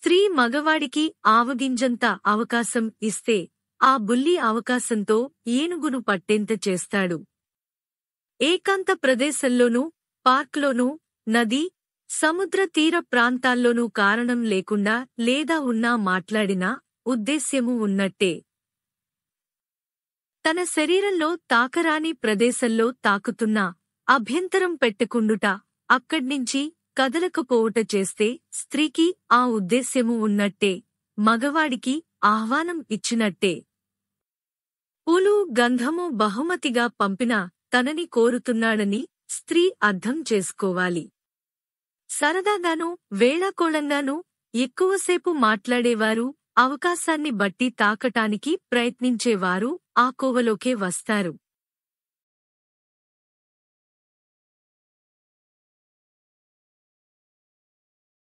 స్త్రీ మగవాడికి ఆవగింజంత అవకాశం ఇస్తే ఆ బుల్లి అవకాశంతో ఏనుగును పట్టేంత చేస్తాడు ఏకాంత ప్రదేశంలోనూ పార్క్లోనూ నది సముద్ర తీర ప్రాంతాల్లోనూ కారణం లేకుండా లేదా ఉన్నా మాట్లాడినా ఉద్దేశ్యము ఉన్నట్టే తన శరీరంలో తాకరాని ప్రదేశంలో తాకుతున్నా అభ్యంతరం పెట్టుకుండుట అక్కడ్నించి కదలకపోవుట చేస్తే స్త్రీకి ఆ ఉద్దేశ్యము ఉన్నట్టే మగవాడికి ఆహ్వానం ఇచ్చినట్టే పూలు గంధము బహుమతిగా పంపిన తనని కోరుతున్నాడని స్త్రీ అర్థం చేసుకోవాలి సరదాగాను వేళాకోళంగానూ ఎక్కువసేపు మాట్లాడేవారు అవకాశాన్ని బట్టి తాకటానికి ప్రయత్నించేవారు ఆ కోవలోకే వస్తారు